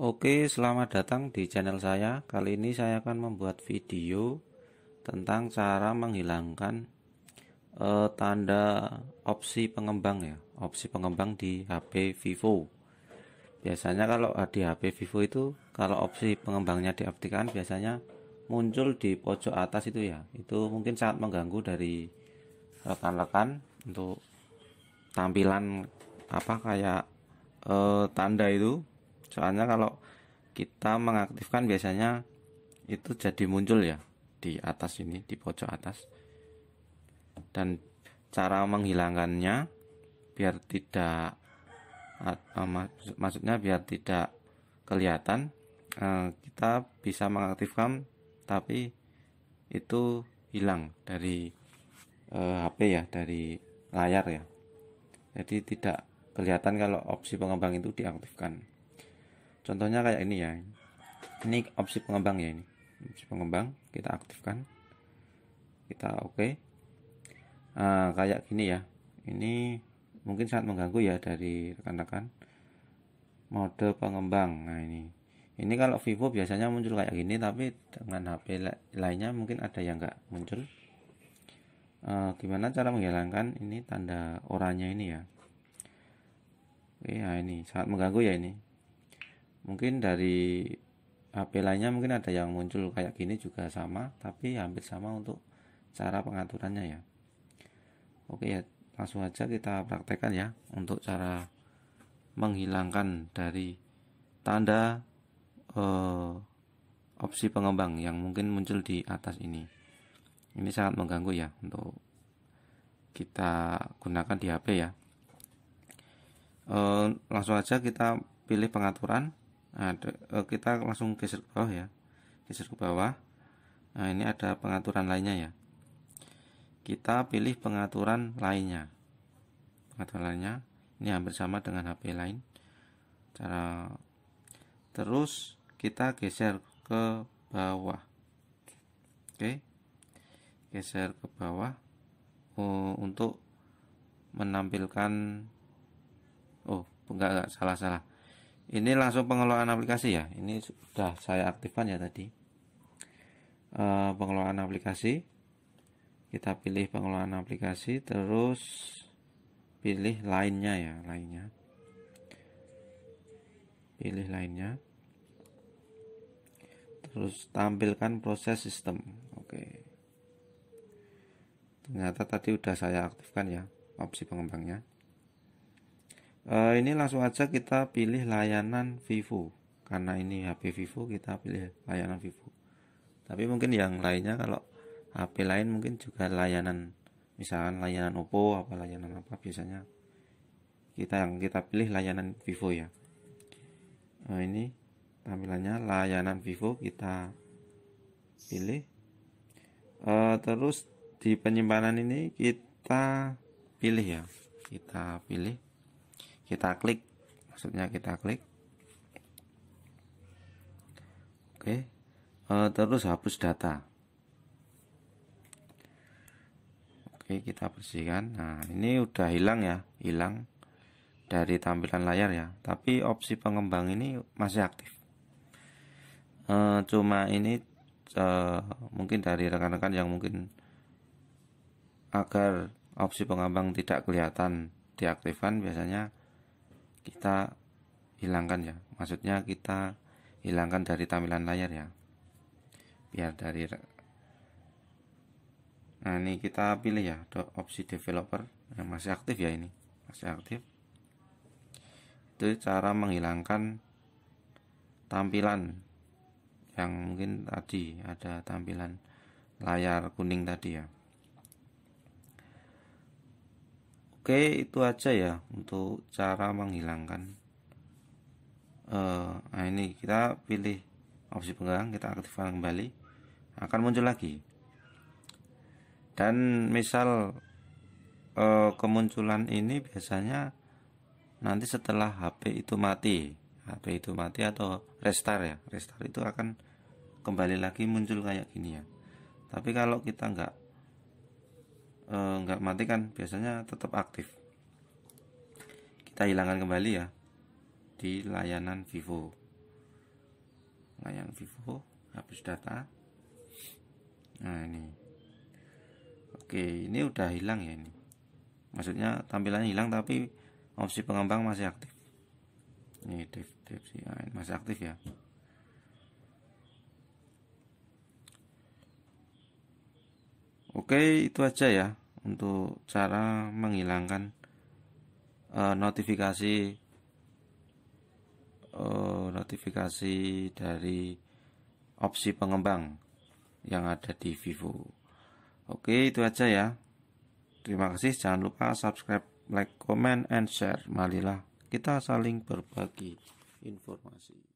Oke, selamat datang di channel saya. Kali ini saya akan membuat video tentang cara menghilangkan uh, tanda opsi pengembang ya, opsi pengembang di HP Vivo. Biasanya kalau eh, di HP Vivo itu kalau opsi pengembangnya diaktifkan biasanya muncul di pojok atas itu ya. Itu mungkin sangat mengganggu dari rekan-rekan untuk tampilan apa kayak uh, tanda itu soalnya kalau kita mengaktifkan biasanya itu jadi muncul ya di atas ini di pojok atas dan cara menghilangkannya biar tidak eh, maksudnya biar tidak kelihatan eh, kita bisa mengaktifkan tapi itu hilang dari HP eh, ya dari layar ya jadi tidak kelihatan kalau opsi pengembang itu diaktifkan contohnya kayak ini ya ini opsi pengembang ya ini opsi pengembang kita aktifkan kita oke okay. nah, kayak gini ya ini mungkin sangat mengganggu ya dari rekan-rekan mode pengembang nah ini ini kalau Vivo biasanya muncul kayak gini tapi dengan HP lainnya mungkin ada yang nggak muncul e, gimana cara menghilangkan ini tanda oranye ini ya oke nah ini sangat mengganggu ya ini mungkin dari HP eh, lainnya mungkin ada yang muncul kayak gini juga sama tapi ya hampir sama untuk cara pengaturannya ya oke ya langsung aja kita praktekkan ya untuk cara menghilangkan dari tanda eh, opsi pengembang yang mungkin muncul di atas ini ini sangat mengganggu ya untuk kita gunakan di HP ya eh, langsung aja kita pilih pengaturan nah, eh, kita langsung geser ke bawah ya geser ke bawah nah ini ada pengaturan lainnya ya kita pilih pengaturan lainnya pengaturan lainnya ini hampir sama dengan HP lain cara terus kita geser ke bawah oke geser ke bawah oh, untuk menampilkan oh enggak enggak salah salah ini langsung pengelolaan aplikasi ya ini sudah saya aktifkan ya tadi e, pengelolaan aplikasi kita pilih pengelolaan aplikasi terus pilih lainnya ya lainnya pilih lainnya terus tampilkan proses sistem oke ternyata tadi sudah saya aktifkan ya opsi pengembangnya uh, ini langsung aja kita pilih layanan Vivo karena ini HP Vivo kita pilih layanan Vivo tapi mungkin yang lainnya kalau HP lain mungkin juga layanan misalkan layanan Oppo apa layanan apa biasanya kita yang kita pilih layanan Vivo ya nah, ini tampilannya layanan Vivo kita pilih uh, terus di penyimpanan ini kita pilih ya kita pilih kita klik maksudnya kita klik oke eh, terus hapus data oke kita bersihkan nah ini udah hilang ya hilang dari tampilan layar ya tapi opsi pengembang ini masih aktif e, cuma ini e, mungkin dari rekan-rekan yang mungkin agar opsi pengembang tidak kelihatan diaktifkan biasanya kita hilangkan ya maksudnya kita hilangkan dari tampilan layar ya biar dari nah ini kita pilih ya opsi developer yang masih aktif ya ini masih aktif itu cara menghilangkan tampilan yang mungkin tadi ada tampilan layar kuning tadi ya Oke, itu aja ya untuk cara menghilangkan. Uh, nah ini kita pilih opsi penggalang, kita aktifkan kembali, akan muncul lagi. Dan misal uh, kemunculan ini biasanya nanti setelah HP itu mati, HP itu mati atau restart ya, restart itu akan kembali lagi muncul kayak gini ya. Tapi kalau kita nggak Eh, nggak mati kan biasanya tetap aktif kita hilangkan kembali ya di layanan Vivo layanan Vivo habis data nah ini oke ini udah hilang ya ini maksudnya tampilannya hilang tapi opsi pengembang masih aktif ini div, div, ah, masih aktif ya Oke, itu aja ya untuk cara menghilangkan uh, notifikasi uh, notifikasi dari opsi pengembang yang ada di Vivo. Oke, itu aja ya. Terima kasih, jangan lupa subscribe, like, comment, and share. Marilah kita saling berbagi informasi.